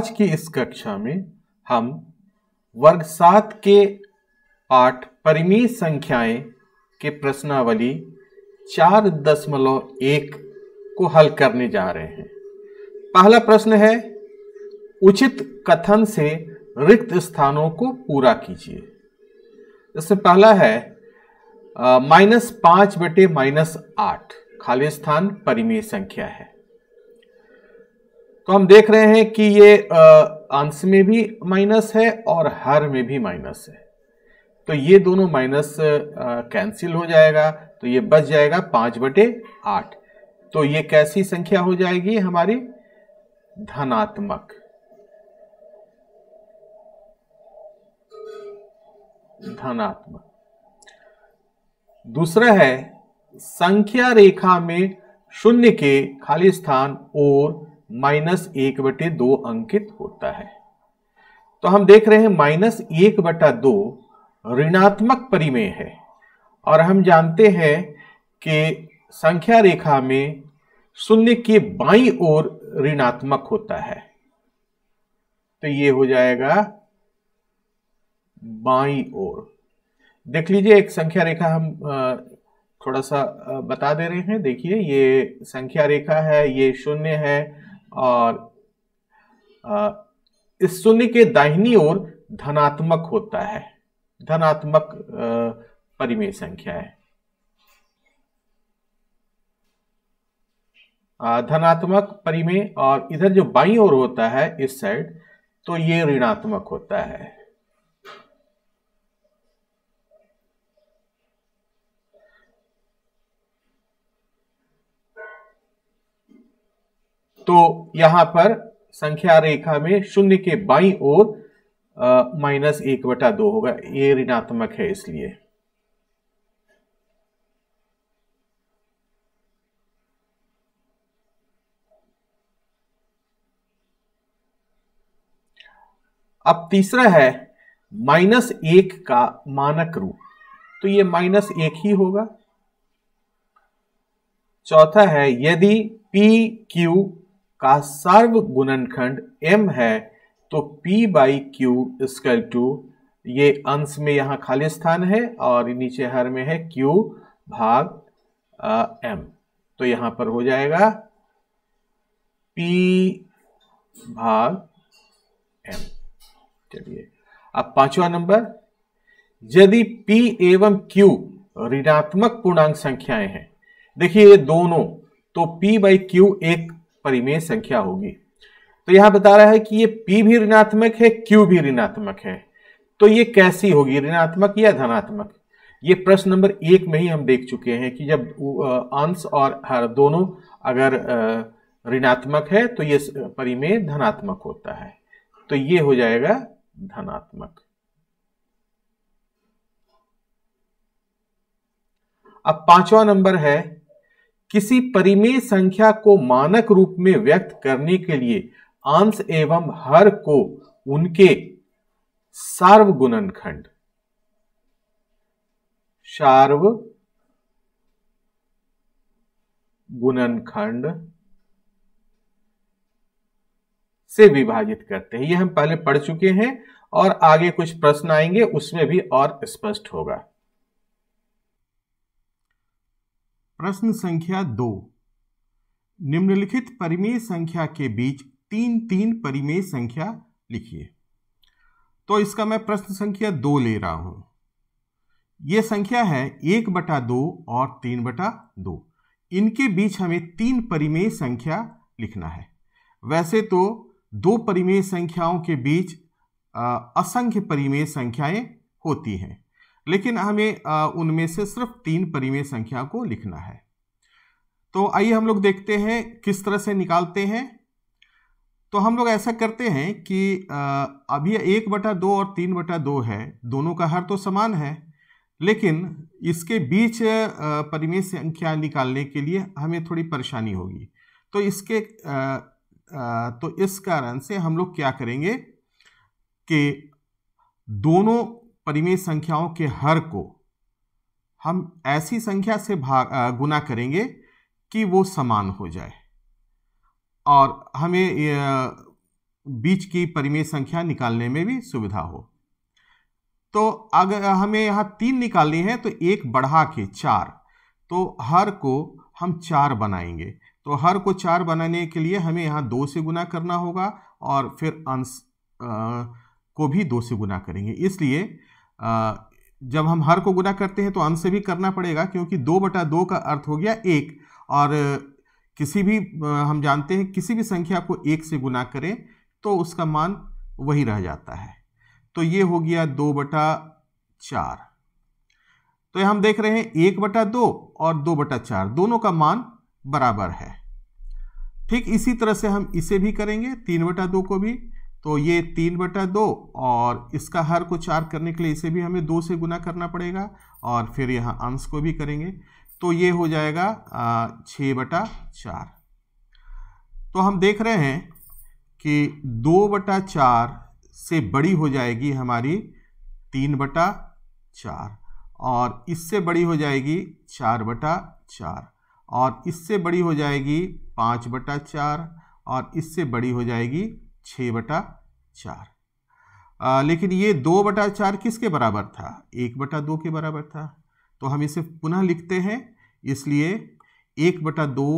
आज की इस कक्षा में हम वर्ग सात के पाठ परिमेय संख्याएं के प्रश्नावली चार दशमलव एक को हल करने जा रहे हैं पहला प्रश्न है उचित कथन से रिक्त स्थानों को पूरा कीजिए इससे पहला है माइनस पांच बटे माइनस आठ खाली स्थान परिमेय संख्या है तो हम देख रहे हैं कि ये अंश में भी माइनस है और हर में भी माइनस है तो ये दोनों माइनस कैंसिल हो जाएगा तो ये बच जाएगा पांच बटे आठ तो ये कैसी संख्या हो जाएगी हमारी धनात्मक धनात्मक दूसरा है संख्या रेखा में शून्य के खाली स्थान और माइनस एक बटे दो अंकित होता है तो हम देख रहे हैं माइनस एक बटा दो ऋणात्मक परिमेय है और हम जानते हैं कि संख्या रेखा में शून्य के बाई और ऋणात्मक होता है तो ये हो जाएगा बाई और देख लीजिए एक संख्या रेखा हम थोड़ा सा बता दे रहे हैं देखिए ये संख्या रेखा है ये शून्य है और इस शून्य के दाहिनी ओर धनात्मक होता है धनात्मक परिमेय संख्या है धनात्मक परिमेय और इधर जो बाई ओर होता है इस साइड तो ये ऋणात्मक होता है तो यहां पर संख्या रेखा में शून्य के बाई और माइनस एक बटा दो होगा ये ऋणात्मक है इसलिए अब तीसरा है माइनस एक का मानक रूप तो ये माइनस एक ही होगा चौथा है यदि पी क्यू का सर्व गुणनखंड m है तो p बाई क्यू स्कल टू ये अंश में यहाँ खाली स्थान है और नीचे हर में है q भाग आ, m तो यहां पर हो जाएगा p भाग m चलिए अब पांचवा नंबर यदि p एवं q ऋणात्मक पूर्णांक संख्याएं हैं देखिए ये दोनों तो p बाई क्यू एक परिमेय संख्या होगी तो यहां बता रहा है कि ये P भी ऋणात्मक है Q भी ऋणात्मक है तो ये कैसी होगी ऋणात्मक या धनात्मक ये प्रश्न नंबर एक में ही हम देख चुके हैं कि जब अंश और हर दोनों अगर ऋणात्मक है तो ये परिमेय धनात्मक होता है तो ये हो जाएगा धनात्मक अब पांचवा नंबर है किसी परिमेय संख्या को मानक रूप में व्यक्त करने के लिए आंश एवं हर को उनके सार्वगुणनखंड सार्व गुणनखंड से विभाजित करते हैं यह हम पहले पढ़ चुके हैं और आगे कुछ प्रश्न आएंगे उसमें भी और स्पष्ट होगा प्रश्न संख्या दो निम्नलिखित परिमेय संख्या के बीच तीन तीन परिमेय संख्या लिखिए तो इसका मैं प्रश्न संख्या दो ले रहा हूं यह संख्या है एक बटा दो और तीन बटा दो इनके बीच हमें तीन परिमेय संख्या लिखना है वैसे तो दो परिमेय संख्याओं के बीच असंख्य परिमेय संख्याएं होती हैं लेकिन हमें उनमें से सिर्फ तीन परिमेय संख्या को लिखना है तो आइए हम लोग देखते हैं किस तरह से निकालते हैं तो हम लोग ऐसा करते हैं कि अभी एक बटा दो और तीन बटा दो है दोनों का हर तो समान है लेकिन इसके बीच परिमेय संख्या निकालने के लिए हमें थोड़ी परेशानी होगी तो इसके तो इस कारण से हम लोग क्या करेंगे कि दोनों परिमेय संख्याओं के हर को हम ऐसी संख्या से भाग गुना करेंगे कि वो समान हो जाए और हमें बीच की परिमेय संख्या निकालने में भी सुविधा हो तो अगर हमें यहाँ तीन निकालनी है तो एक बढ़ा के चार तो हर को हम चार बनाएंगे तो हर को चार बनाने के लिए हमें यहाँ दो से गुना करना होगा और फिर अंश को भी दो से गुना करेंगे इसलिए जब हम हर को गुना करते हैं तो अंश से भी करना पड़ेगा क्योंकि दो बटा दो का अर्थ हो गया एक और किसी भी हम जानते हैं किसी भी संख्या को एक से गुना करें तो उसका मान वही रह जाता है तो ये हो गया दो बटा चार तो हम देख रहे हैं एक बटा दो और दो बटा चार दोनों का मान बराबर है ठीक इसी तरह से हम इसे भी करेंगे तीन बटा दो को भी तो ये तीन बटा दो और इसका हर को चार करने के लिए इसे भी हमें दो से गुना करना पड़ेगा और फिर यहाँ अंश को भी करेंगे तो ये हो जाएगा छः बटा चार तो हम देख रहे हैं कि दो बटा चार से बड़ी हो जाएगी हमारी तीन बटा चार और इससे बड़ी हो जाएगी चार बटा चार और इससे बड़ी हो जाएगी पाँच बटा चार और इससे बड़ी हो जाएगी छ बटा चार आ, लेकिन ये दो बटा चार किसके बराबर था एक बटा दो के बराबर था तो हम इसे पुनः लिखते हैं इसलिए एक बटा दो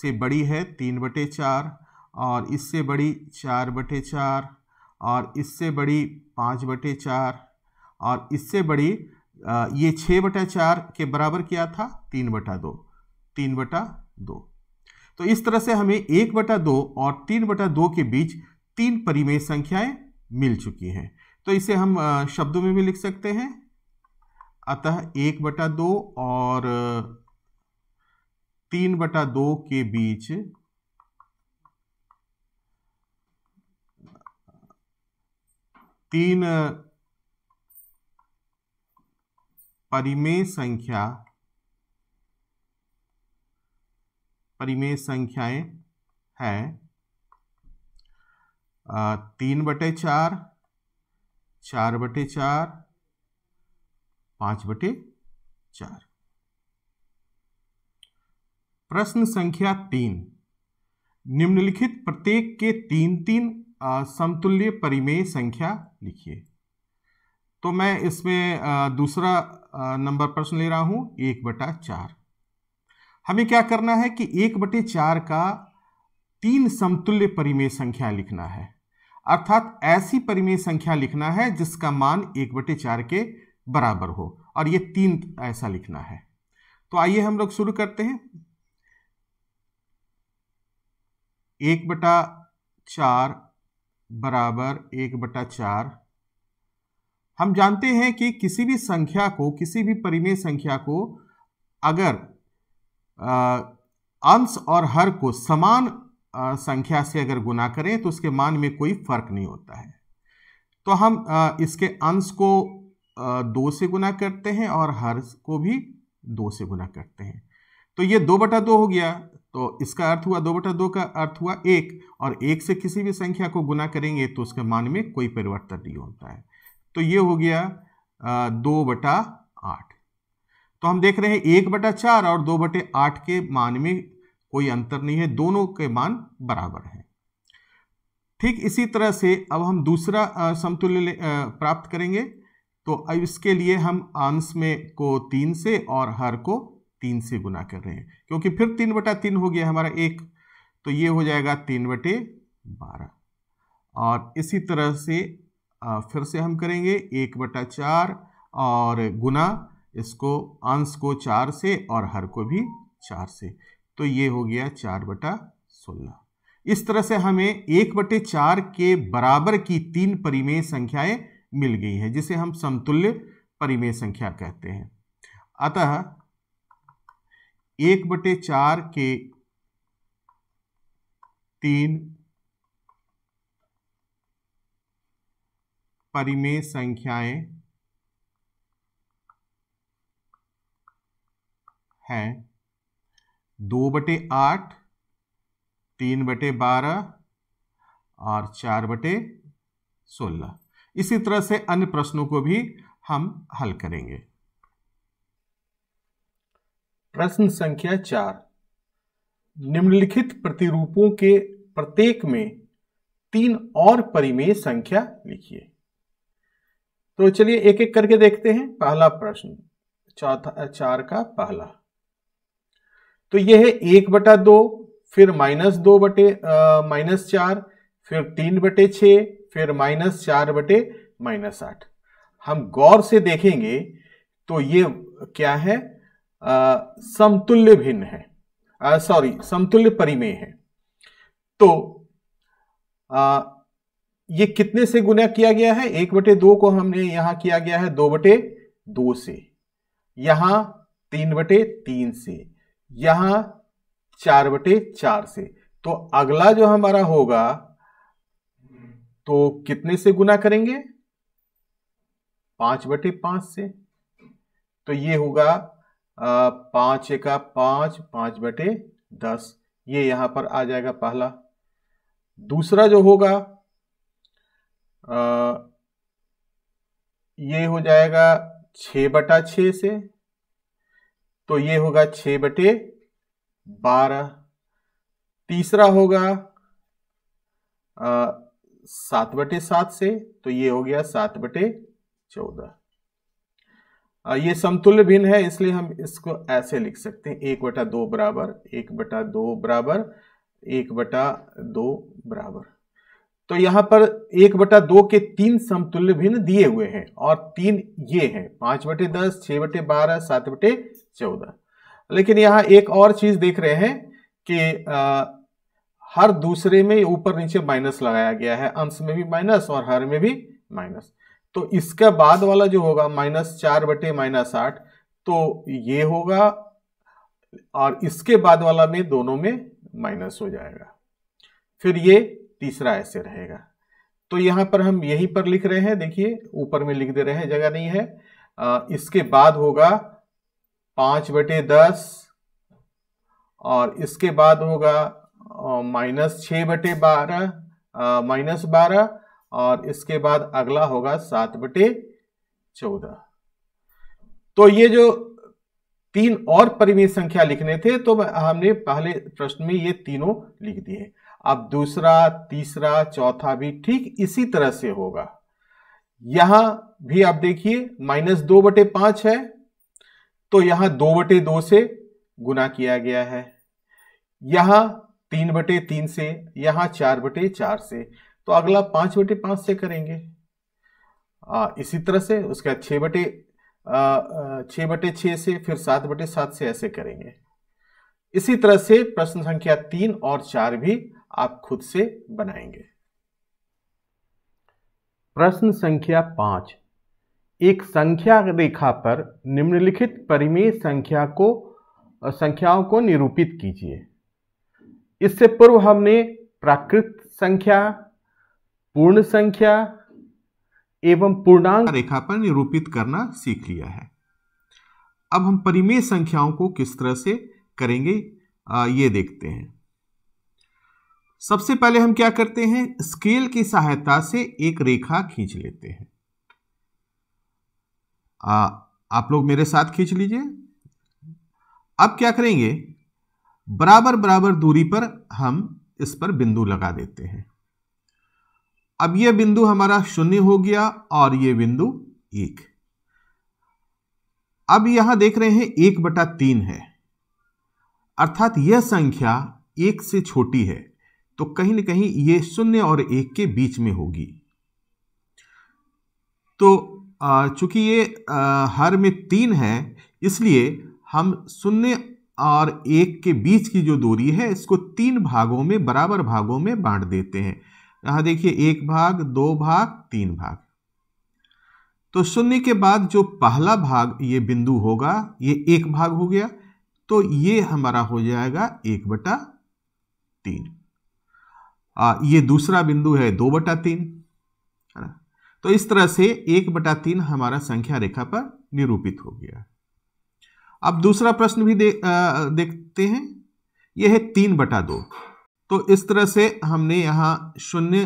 से बड़ी है तीन बटे चार और इससे बड़ी चार बटे चार और इससे बड़ी पाँच बटे चार और इससे बड़ी आ, ये छः बटा चार के बराबर क्या था तीन बटा दो तीन बटा दो तो इस तरह से हमें एक बटा दो और तीन बटा दो के बीच तीन परिमेय संख्याएं मिल चुकी हैं तो इसे हम शब्दों में भी लिख सकते हैं अतः एक बटा दो और तीन बटा दो के बीच तीन परिमेय संख्या परिमेय संख्याएं हैं तीन बटे चार चार बटे चार पांच बटे चार प्रश्न संख्या तीन निम्नलिखित प्रत्येक के तीन तीन समतुल्य परिमेय संख्या लिखिए तो मैं इसमें दूसरा नंबर प्रश्न ले रहा हूं एक बटा चार हमें क्या करना है कि एक बटे चार का तीन समतुल्य परिमेय संख्या लिखना है अर्थात ऐसी परिमेय संख्या लिखना है जिसका मान एक बटे चार के बराबर हो और ये तीन ऐसा लिखना है तो आइए हम लोग शुरू करते हैं एक बटा चार बराबर एक बटा चार हम जानते हैं कि किसी भी संख्या को किसी भी परिमेय संख्या को अगर अंश और हर को समान संख्या से अगर गुना करें तो उसके मान में कोई फर्क नहीं होता है तो हम इसके अंश को दो से गुना करते हैं और हर को भी दो से गुना करते हैं तो ये दो बटा दो हो गया तो इसका अर्थ हुआ दो बटा दो का अर्थ हुआ एक और एक से किसी भी संख्या को गुना करेंगे तो उसके मान में कोई परिवर्तन नहीं होता है तो ये हो गया दो बटा आठ तो हम देख रहे हैं एक बटा चार और दो बटे आठ के मान में कोई अंतर नहीं है दोनों के मान बराबर हैं ठीक इसी तरह से अब हम दूसरा समतुल्य प्राप्त करेंगे तो अब इसके लिए हम आंस में को तीन से और हर को तीन से गुना कर रहे हैं क्योंकि फिर तीन बटा तीन हो गया हमारा एक तो ये हो जाएगा तीन बटे बारह और इसी तरह से फिर से हम करेंगे एक बटा चार और गुना इसको अंश को चार से और हर को भी चार से तो ये हो गया चार बटा सोलह इस तरह से हमें एक बटे चार के बराबर की तीन परिमेय संख्याएं मिल गई हैं जिसे हम समतुल्य परिमेय संख्या कहते हैं अतः एक बटे चार के तीन परिमेय संख्याएं हैं दो बटे आठ तीन बटे बारह और चार बटे सोलह इसी तरह से अन्य प्रश्नों को भी हम हल करेंगे प्रश्न संख्या चार निम्नलिखित प्रतिरूपों के प्रत्येक में तीन और परिमेय संख्या लिखिए तो चलिए एक एक करके देखते हैं पहला प्रश्न चौथा चार का पहला तो ये है एक बटा दो फिर माइनस दो बटे माइनस चार फिर तीन बटे छ फिर माइनस चार बटे माइनस आठ हम गौर से देखेंगे तो ये क्या है आ, समतुल्य भिन्न है सॉरी समतुल्य परिमेय है तो आ, ये कितने से गुना किया गया है एक बटे दो को हमने यहां किया गया है दो बटे दो से यहां तीन बटे तीन से यहां चार बटे चार से तो अगला जो हमारा होगा तो कितने से गुना करेंगे पांच बटे पांच से तो ये होगा पांच एक पांच पांच बटे दस ये यहां पर आ जाएगा पहला दूसरा जो होगा आ, ये हो जाएगा छ बटा छ से तो ये होगा छ बटे बारह तीसरा होगा सात बटे सात से तो ये हो गया सात बटे चौदह ये समतुल्य भिन्न है इसलिए हम इसको ऐसे लिख सकते हैं एक बटा दो बराबर एक बटा दो बराबर एक बटा दो बराबर तो यहां पर एक बटा दो के तीन समतुल्य भिन्न दिए हुए हैं और तीन ये हैं पांच बटे दस छह बटे बारह सात बटे चौदह लेकिन यहां एक और चीज देख रहे हैं कि आ, हर दूसरे में ऊपर नीचे माइनस लगाया गया है अंश में भी माइनस और हर में भी माइनस तो इसका बाद वाला जो होगा माइनस चार बटे माइनस आठ तो ये होगा और इसके बाद वाला में दोनों में माइनस हो जाएगा फिर ये तीसरा ऐसे रहेगा तो यहां पर हम यहीं पर लिख रहे हैं देखिए ऊपर में लिख दे रहे हैं जगह नहीं है आ, इसके बाद होगा पांच बटे दस और इसके बाद होगा माइनस छ बटे बारह माइनस बारह और इसके बाद अगला होगा सात बटे चौदह तो ये जो तीन और परिमेय संख्या लिखने थे तो हमने पहले प्रश्न में ये तीनों लिख दिए अब दूसरा तीसरा चौथा भी ठीक इसी तरह से होगा यहां भी आप देखिए माइनस दो बटे पांच है तो यहां दो बटे दो से गुना किया गया है यहां तीन बटे तीन से यहां चार बटे चार से तो अगला पांच बटे पांच से करेंगे आ, इसी तरह से उसके बाद छह बटे छ बटे छ से फिर सात बटे सात से ऐसे करेंगे इसी तरह से प्रश्न संख्या तीन और चार भी आप खुद से बनाएंगे प्रश्न संख्या पांच एक संख्या रेखा पर निम्नलिखित परिमेय संख्या को संख्याओं को निरूपित कीजिए इससे पूर्व हमने प्राकृत संख्या पूर्ण संख्या एवं पूर्णांक रेखा पर निरूपित करना सीख लिया है अब हम परिमेय संख्याओं को किस तरह से करेंगे ये देखते हैं सबसे पहले हम क्या करते हैं स्केल की सहायता से एक रेखा खींच लेते हैं आ, आप लोग मेरे साथ खींच लीजिए अब क्या करेंगे बराबर बराबर दूरी पर हम इस पर बिंदु लगा देते हैं अब यह बिंदु हमारा शून्य हो गया और यह बिंदु एक अब यहां देख रहे हैं एक बटा तीन है अर्थात यह संख्या एक से छोटी है तो कहीं ना कहीं ये शून्य और एक के बीच में होगी तो चूंकि ये हर में तीन है इसलिए हम शून्य और एक के बीच की जो दूरी है इसको तीन भागों में बराबर भागों में बांट देते हैं यहां देखिए एक भाग दो भाग तीन भाग तो शून्य के बाद जो पहला भाग ये बिंदु होगा ये एक भाग हो गया तो ये हमारा हो जाएगा एक बटा तीन आ, ये दूसरा बिंदु है दो बटा तीन है ना तो इस तरह से एक बटा तीन हमारा संख्या रेखा पर निरूपित हो गया अब दूसरा प्रश्न भी दे, आ, देखते हैं यह है तीन बटा दो तो इस तरह से हमने यहाँ शून्य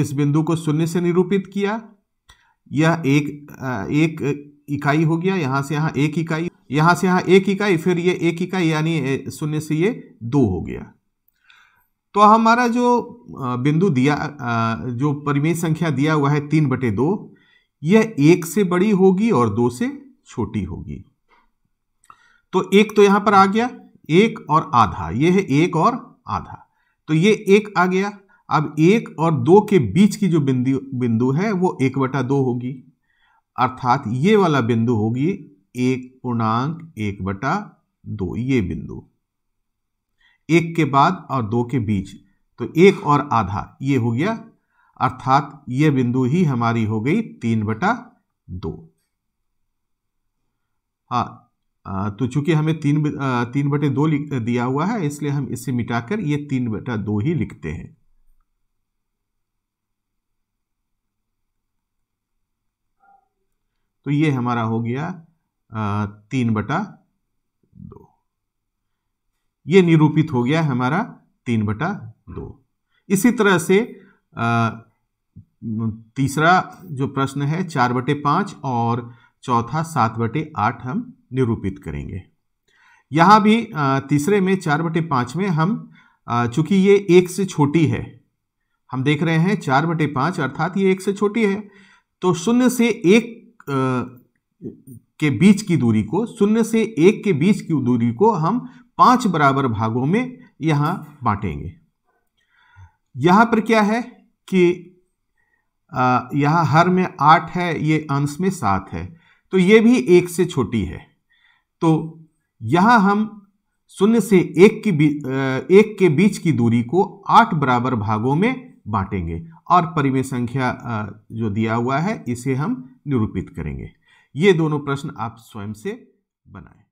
इस बिंदु को शून्य से निरूपित किया यह एक आ, एक इकाई हो गया यहाँ से यहाँ एक इकाई यहाँ से यहाँ एक इकाई फिर ये एक इकाई यानी शून्य से ये दो हो गया तो हमारा जो बिंदु दिया जो परिमेय संख्या दिया हुआ है तीन बटे दो यह एक से बड़ी होगी और दो से छोटी होगी तो एक तो यहां पर आ गया एक और आधा ये है एक और आधा तो ये एक आ गया अब एक और दो के बीच की जो बिंदु बिंदु है वो एक बटा दो होगी अर्थात ये वाला बिंदु होगी एक पूर्णांक एक बटा दो ये बिंदु एक के बाद और दो के बीच तो एक और आधा ये हो गया अर्थात यह बिंदु ही हमारी हो गई तीन बटा दो हाँ तो चूंकि हमें तीन तीन बटे दो दिया हुआ है इसलिए हम इसे मिटाकर ये तीन बटा दो ही लिखते हैं तो ये हमारा हो गया तीन बटा ये निरूपित हो गया हमारा तीन बटा दो इसी तरह से तीसरा जो प्रश्न है चार बटे पांच और चौथा सात बटे आठ हम निरूपित करेंगे यहां भी तीसरे में चार बटे पांच में हम चूंकि ये एक से छोटी है हम देख रहे हैं चार बटे पांच अर्थात ये एक से छोटी है तो शून्य से एक के बीच की दूरी को शून्य से एक के बीच की दूरी को हम पांच बराबर भागों में यहां बांटेंगे यहां पर क्या है कि यहां हर में आठ है ये अंश में सात है तो ये भी एक से छोटी है तो यहां हम शून्य से एक की एक के बीच की दूरी को आठ बराबर भागों में बांटेंगे और परिमेय संख्या जो दिया हुआ है इसे हम निरूपित करेंगे ये दोनों प्रश्न आप स्वयं से बनाएं